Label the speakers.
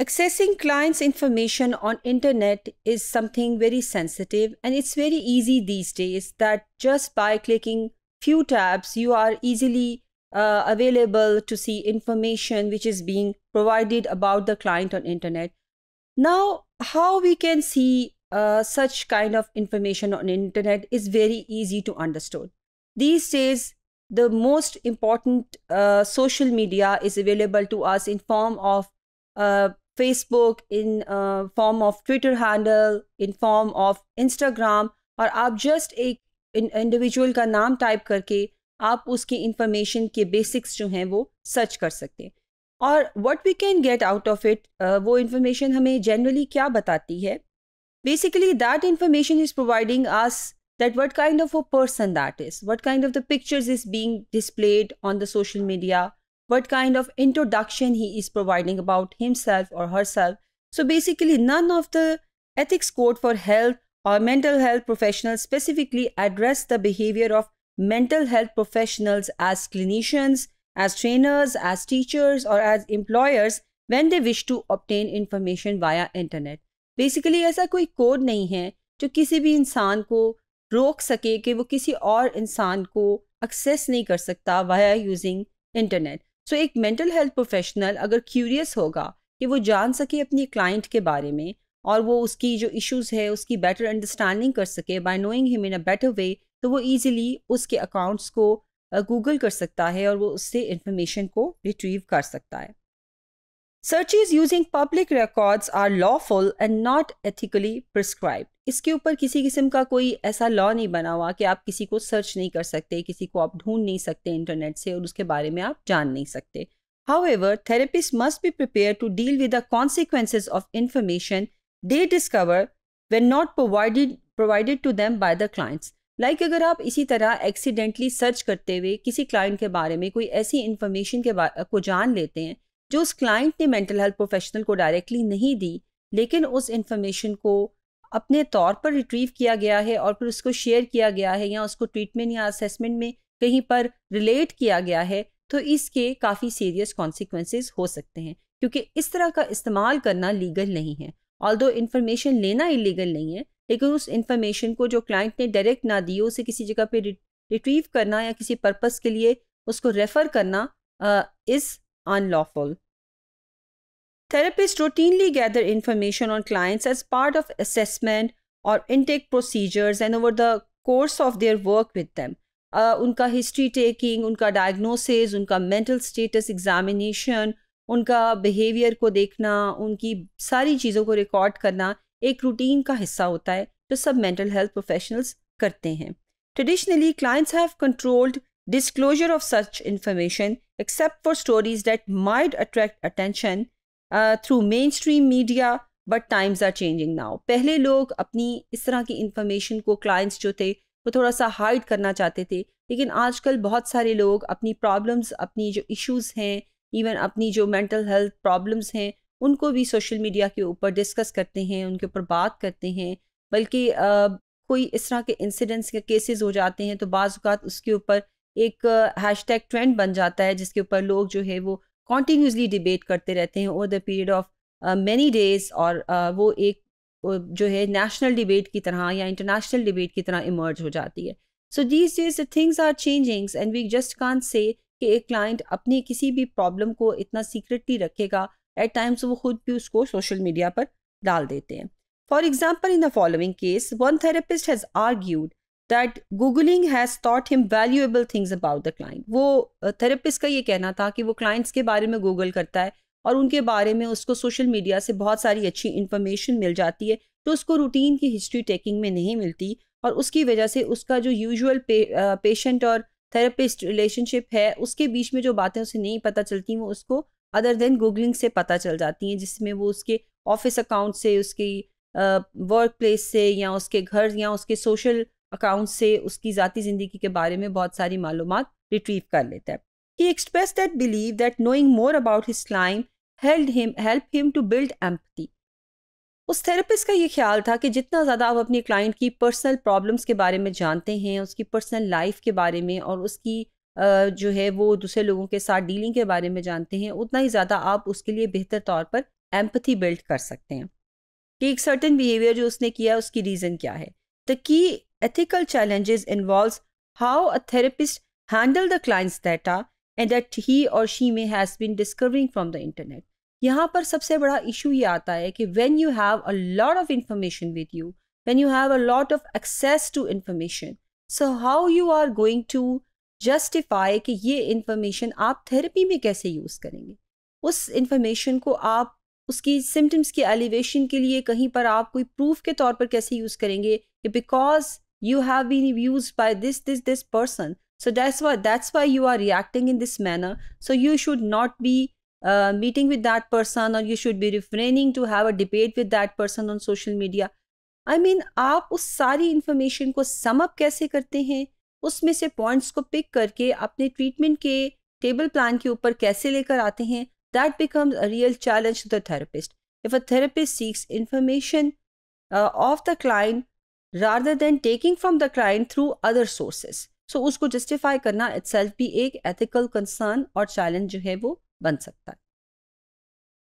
Speaker 1: Accessing clients' information on internet is something very sensitive and it's very easy these days that just by clicking few tabs you are easily uh, available to see information which is being provided about the client on internet. Now how we can see uh, such kind of information on internet is very easy to understand. These days the most important uh, social media is available to us in form of uh, Facebook in form of Twitter handle in form of Instagram और आप just एक individual का नाम type करके आप उसकी information के basics जो हैं वो सर्च कर सकते हैं और what we can get out of it वो इंफॉर्मेशन हमें जनरली क्या बताती है basically that information is providing us that what kind of a person that is what kind of the pictures is being displayed on the social media what kind of introduction he is providing about himself or herself. So basically, none of the ethics code for health or mental health professionals specifically address the behavior of mental health professionals as clinicians, as trainers, as teachers, or as employers when they wish to obtain information via internet. Basically, ऐसा कोई code नहीं है जो किसी भी इंसान को रोक सके कि वो किसी और इंसान को एक्सेस नहीं कर सकता वाया यूजिंग इंटरनेट सो एक मेंटल हेल्थ प्रोफेशनल अगर क्यूरियस होगा कि वो जान सके अपनी क्लाइंट के बारे में और वो उसकी जो इश्यूज़ है उसकी बेटर अंडरस्टैंडिंग कर सके by knowing him in a better way तो वो इजीली उसके अकाउंट्स को गूगल कर सकता है और वो उससे इंफॉर्मेशन को रिट्रीव कर सकता है searches using public records are lawful and not ethically prescribe इसके ऊपर किसी किस्म का कोई ऐसा लॉ नहीं बना हुआ कि आप किसी को सर्च नहीं कर सकते किसी को आप ढूंढ नहीं सकते इंटरनेट से और उसके बारे में आप जान नहीं सकते ever therapist must be prepare to deal with the consequences of information they discover when not provided provided to them by the clients like like अगर आप इसी तरह एक्सीडेंटली सर्च करते हुए किसी क्लाइंट के बारे में कोई ऐसी इन्फॉर्मेशन के को जान लेते हैं जो उस क्लाइंट ने मेंटल हेल्थ प्रोफेशनल को डायरेक्टली नहीं दी लेकिन उस इंफॉर्मेशन को अपने तौर पर रिट्रीव किया गया है और फिर उसको शेयर किया गया है या उसको ट्रीटमेंट या असेसमेंट में कहीं पर रिलेट किया गया है तो इसके काफ़ी सीरियस कॉन्सिक्वेंसेज हो सकते हैं क्योंकि इस तरह का इस्तेमाल करना लीगल नहीं है ऑल दो इन्फॉर्मेशन लेना इलीगल नहीं है लेकिन उस इन्फॉर्मेशन को जो क्लाइंट ने डायरेक्ट ना दी उसे किसी जगह पे रिट्रीव करना या किसी पर्पस के लिए उसको रेफ़र करना इस unlawful. Therapists routinely gather information on clients as part of assessment or intake procedures and over the course of their work with them. Uh, उनका history taking, उनका diagnosis, उनका mental status examination, उनका behavior को देखना उनकी सारी चीज़ों को record करना एक routine का हिस्सा होता है जो सब mental health professionals करते हैं Traditionally, clients have controlled disclosure of such information except for stories that might attract attention through mainstream media but times are changing now पहले लोग अपनी इस तरह की इंफॉर्मेशन को क्लाइंट्स जो थे वो थोड़ा सा हाइड करना चाहते थे लेकिन आजकल बहुत सारे लोग अपनी प्रॉब्लम्स अपनी जो इश्यूज हैं इवन अपनी जो मेंटल हेल्थ प्रॉब्लम्स हैं उनको भी सोशल मीडिया के ऊपर डिस्कस करते हैं उनके ऊपर बात करते हैं बल्कि uh, कोई इस तरह के इंसिडेंट्स के केसेस हो जाते हैं तो बाज़ात उसके ऊपर एक हैश टैग ट्रेंड बन जाता है जिसके ऊपर लोग जो है वो कॉन्टीन्यूसली डिबेट करते रहते हैं over the period of many days और uh, वो एक जो है नेशनल डिबेट की तरह या इंटरनेशनल डिबेट की तरह इमर्ज हो जाती है so these days things are changings and we just कान से कि एक क्लाइंट अपनी किसी भी प्रॉब्लम को इतना सीक्रेटली रखेगा एट टाइम्स वो खुद भी उसको सोशल मीडिया पर डाल देते हैं for example in the following case one therapist has argued that googling has taught him valuable things about the client वो थेरेपिस्ट का ये कहना था कि वो क्लाइंट्स के बारे में गूगल करता है और उनके बारे में उसको सोशल मीडिया से बहुत सारी अच्छी इन्फॉर्मेशन मिल जाती है तो उसको रूटीन की हिस्ट्री टेकिंग में नहीं मिलती और उसकी वजह से उसका जो यूजुअल पे, पेशेंट और थेरेपिस्ट रिलेशनशिप है उसके बीच में जो बातें उसे नहीं पता चलती वो उसको अदर देन गूगलिंग से पता चल जाती हैं जिसमें वो उसके ऑफिस अकाउंट से उसकी वर्क प्लेस से या उसके घर या उसके सोशल अकाउंट से उसकी ज़ाती ज़िंदगी के बारे में बहुत सारी मालूम रिट्रीव कर लेता है he express that believe that knowing more about his client held him help him to build empathy उस थेरेपिस्ट का ये ख्याल था कि जितना ज़्यादा आप अपने क्लाइंट की पर्सनल प्रॉब्लम्स के बारे में जानते हैं उसकी पर्सनल लाइफ के बारे में और उसकी जो है वो दूसरे लोगों के साथ डीलिंग के बारे में जानते हैं उतना ही ज़्यादा आप उसके लिए बेहतर तौर पर एम्पथी बिल्ड कर सकते हैं कि एक सर्टन बिहेवियर जो उसने किया उसकी रीज़न क्या है The key ethical challenges involves how a therapist handle the client's data and that he or she may has been discovering from the internet. यहाँ पर सबसे बड़ा इशू ये आता है कि when you have a lot of information with you, when you have a lot of access to information, so how you are going to justify कि ये information आप therapy में कैसे use करेंगे उस information को आप उसकी सिम्टम्स की एलिवेशन के लिए कहीं पर आप कोई प्रूफ के तौर पर कैसे यूज़ करेंगे कि because you have been use by this this this person so that's why that's why you are reacting in this manner so you should not be meeting with that person और you should be refraining to have a debate with that person on social media I mean आप उस सारी information को sum up कैसे करते हैं उसमें से पॉइंट्स को पिक करके अपने ट्रीटमेंट के टेबल प्लान के ऊपर कैसे लेकर आते हैं that becomes a real challenge to the therapist. If a therapist seeks information uh, of the client rather than taking from the client through other sources. so, usko justify karna itself भी एक ethical concern or challenge jo hai wo ban sakta hai.